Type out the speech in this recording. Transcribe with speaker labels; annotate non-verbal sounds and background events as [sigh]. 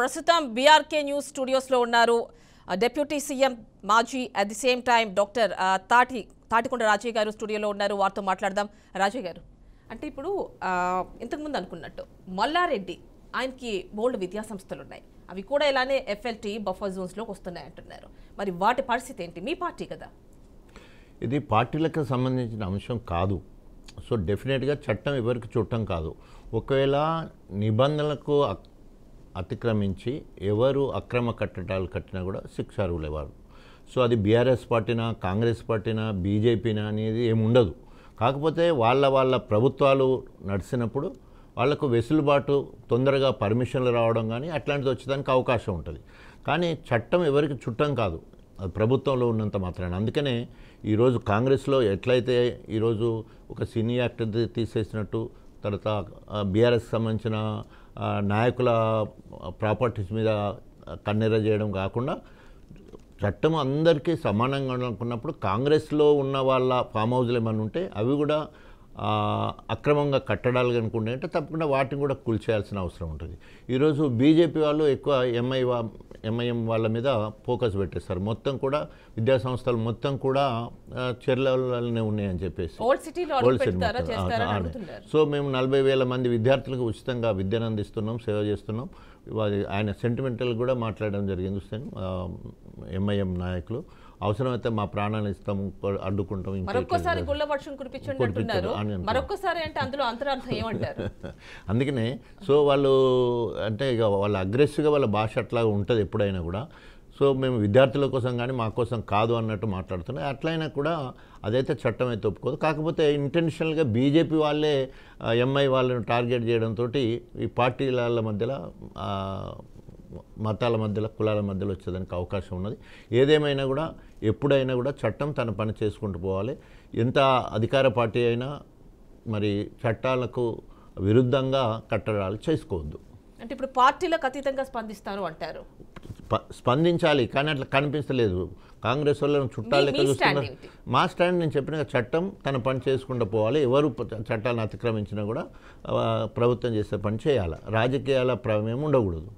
Speaker 1: ప్రస్తుతం BRK news స్టూడియోస్లో ఉన్నారు డిప్యూటీ సీఎం మాజీ at the same time doctor Tati Thatikonda Rajaiah గారు స్టూడియోలో ఉన్నారు వారితో మాట్లాడదాం రాజయ్య గారు అంటే ఇప్పుడు ఇంతకుముందు అనుకున్నట్టు మల్లారెడ్డి ఆయనకి బోల్డ్ విద్యా సంస్థలు ఉన్నాయి అవి కూడా ఇలానే ఎఫ్ఎల్టీ బఫర్ జోన్స్లోకి వస్తున్నాయి అంటున్నారు మరి వాటి పరిస్థితి ఏంటి మీ పార్టీ కదా
Speaker 2: ఇది పార్టీలకు సంబంధించిన అంశం కాదు సో డెఫినెట్గా చట్టం ఎవరికి చూడటం కాదు ఒకవేళ నిబంధనలకు అతిక్రమించి ఎవరు అక్రమ కట్టడాలు కట్టినా కూడా శిక్షార్హులేవారు సో అది బీఆర్ఎస్ పార్టీనా కాంగ్రెస్ పార్టీనా బీజేపీనా అనేది ఏమి ఉండదు కాకపోతే వాళ్ళ వాళ్ళ ప్రభుత్వాలు నడిచినప్పుడు వాళ్లకు వెసులుబాటు తొందరగా పర్మిషన్లు రావడం కానీ అట్లాంటిది వచ్చేదానికి అవకాశం ఉంటుంది కానీ చట్టం ఎవరికి చుట్టం కాదు అది ప్రభుత్వంలో ఉన్నంత మాత్రమే అందుకనే ఈరోజు కాంగ్రెస్లో ఎట్లయితే ఈరోజు ఒక సినీ యాక్టర్ తీసేసినట్టు తర్వాత బీఆర్ఎస్ సంబంధించిన నాయకుల ప్రాపర్టీస్ మీద కన్నెర చేయడం కాకుండా చట్టం అందరికీ సమానంగా అనుకున్నప్పుడు కాంగ్రెస్లో ఉన్న వాళ్ళ ఫామ్ హౌస్లు ఏమైనా ఉంటే అవి కూడా అక్రమంగా కట్టడాలు కనుకుంటే తప్పకుండా వాటిని కూడా కూల్చేయాల్సిన అవసరం ఉంటుంది ఈరోజు బీజేపీ వాళ్ళు ఎక్కువ ఎంఐ ఎంఐఎం వాళ్ళ మీద ఫోకస్ పెట్టేస్తారు మొత్తం కూడా విద్యా సంస్థలు మొత్తం కూడా చర్యలనే ఉన్నాయని చెప్పేసి
Speaker 1: ఓల్డ్ సిటీ
Speaker 2: సో మేము నలభై వేల మంది విద్యార్థులకు ఉచితంగా విద్యను అందిస్తున్నాం సేవ చేస్తున్నాం ఆయన సెంటిమెంటల్ కూడా మాట్లాడడం జరిగింది ఎంఐఎం నాయకులు అవసరమైతే మా ప్రాణాలు ఇస్తాము అడ్డుకుంటాం మరొకసారి
Speaker 1: మరొకసారి అంటే అందులో అంతరార్థం ఏమంటారు [laughs]
Speaker 2: అందుకనే సో వాళ్ళు అంటే ఇక వాళ్ళ అగ్రెసివ్గా వాళ్ళ భాష అట్లా ఉంటుంది ఎప్పుడైనా కూడా సో మేము విద్యార్థుల కోసం కానీ మా కోసం కాదు అన్నట్టు మాట్లాడుతున్నాం అట్లయినా కూడా అదైతే చట్టం అయితే ఒప్పుకోదు కాకపోతే ఇంటెన్షనల్గా బీజేపీ వాళ్ళే ఎంఐ వాళ్ళను టార్గెట్ చేయడంతో ఈ పార్టీల మధ్యలో మతాల మధ్యలో కులాల మధ్యలో వచ్చేదానికి అవకాశం ఉన్నది ఏదేమైనా కూడా ఎప్పుడైనా కూడా చట్టం తన పని చేసుకుంటూ పోవాలి ఎంత అధికార పార్టీ అయినా మరి చట్టాలకు విరుద్ధంగా కట్టడాలు చేసుకోవద్దు
Speaker 1: అంటే ఇప్పుడు పార్టీలకు అతీతంగా స్పందిస్తారు అంటారు
Speaker 2: స్పందించాలి కానీ అట్లా కనిపించలేదు కాంగ్రెస్ వాళ్ళను చుట్టాలు చూస్తున్నారు మా స్టాండ్ నేను చెప్పిన చట్టం తన పని చేసుకుండా పోవాలి ఎవరు చట్టాలను అతిక్రమించినా కూడా ప్రభుత్వం చేసే పని చేయాలి రాజకీయాల ప్రమేయం ఉండకూడదు